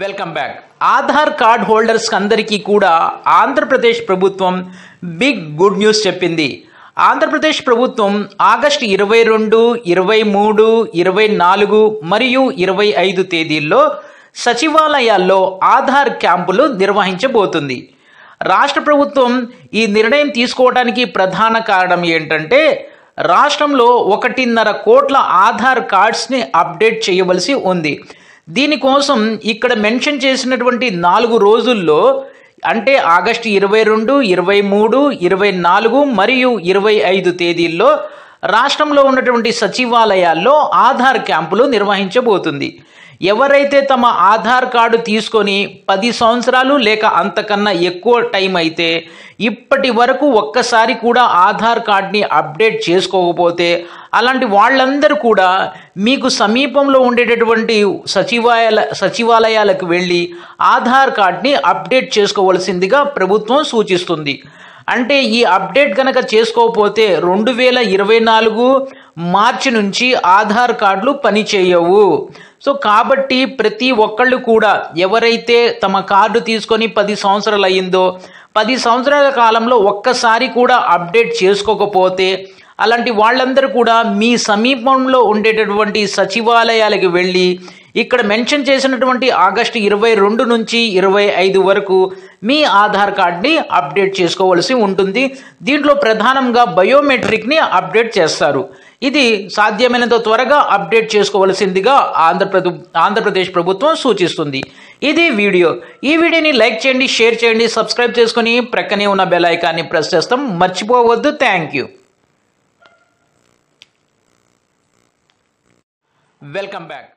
welcome back Aadhaar card holders అందరికీ కూడా ఆంధ్రప్రదేశ్ ప్రభుత్వం బిగ్ గుడ్ న్యూస్ చెప్పింది ఆంధ్రప్రదేశ్ ప్రభుత్వం ఆగస్టు ఇరవై రెండు ఇరవై మూడు ఇరవై నాలుగు మరియు ఇరవై ఐదు తేదీల్లో సచివాలయాల్లో ఆధార్ క్యాంపులు నిర్వహించబోతుంది రాష్ట్ర ప్రభుత్వం ఈ నిర్ణయం తీసుకోవడానికి ప్రధాన కారణం ఏంటంటే రాష్ట్రంలో ఒకటిన్నర కోట్ల ఆధార్ కార్డ్స్ని అప్డేట్ చేయవలసి ఉంది దీనికోసం ఇక్కడ మెన్షన్ చేసినటువంటి నాలుగు రోజుల్లో అంటే ఆగస్టు ఇరవై రెండు ఇరవై మూడు ఇరవై నాలుగు మరియు ఇరవై ఐదు తేదీల్లో రాష్ట్రంలో ఉన్నటువంటి సచివాలయాల్లో ఆధార్ క్యాంపులు నిర్వహించబోతుంది ఎవరైతే తమ ఆధార్ కార్డు తీసుకొని పది సంవత్సరాలు లేక అంతకన్నా ఎక్కువ టైం అయితే ఇప్పటి వరకు ఒక్కసారి కూడా ఆధార్ కార్డ్ని అప్డేట్ చేసుకోకపోతే అలాంటి వాళ్ళందరూ కూడా మీకు సమీపంలో ఉండేటటువంటి సచివాలయ సచివాలయాలకు వెళ్ళి ఆధార్ కార్డ్ని అప్డేట్ చేసుకోవలసిందిగా ప్రభుత్వం సూచిస్తుంది అంటే ఈ అప్డేట్ కనుక చేసుకోకపోతే రెండు వేల ఇరవై నాలుగు మార్చి నుంచి ఆధార్ కార్డులు పనిచేయవు సో కాబట్టి ప్రతి ఒక్కళ్ళు కూడా ఎవరైతే తమ కార్డు తీసుకొని పది సంవత్సరాలు అయిందో పది సంవత్సరాల కాలంలో ఒక్కసారి కూడా అప్డేట్ చేసుకోకపోతే అలాంటి వాళ్ళందరూ కూడా మీ సమీపంలో ఉండేటటువంటి సచివాలయాలకు వెళ్ళి ఇక్కడ మెన్షన్ చేసినటువంటి ఆగస్టు ఇరవై రెండు నుంచి ఇరవై ఐదు వరకు మీ ఆధార్ కార్డ్ని అప్డేట్ చేసుకోవాల్సి ఉంటుంది దీంట్లో ప్రధానంగా బయోమెట్రిక్ని అప్డేట్ చేస్తారు ఇది సాధ్యమైనంత త్వరగా అప్డేట్ చేసుకోవాల్సిందిగా ఆంధ్రప్రదే ఆంధ్రప్రదేశ్ ప్రభుత్వం సూచిస్తుంది ఇది వీడియో ఈ వీడియోని లైక్ చేయండి షేర్ చేయండి సబ్స్క్రైబ్ చేసుకుని ప్రక్కనే ఉన్న బెల్ ప్రెస్ చేస్తాం మర్చిపోవద్దు థ్యాంక్ యూ వెల్కమ్ బ్యాక్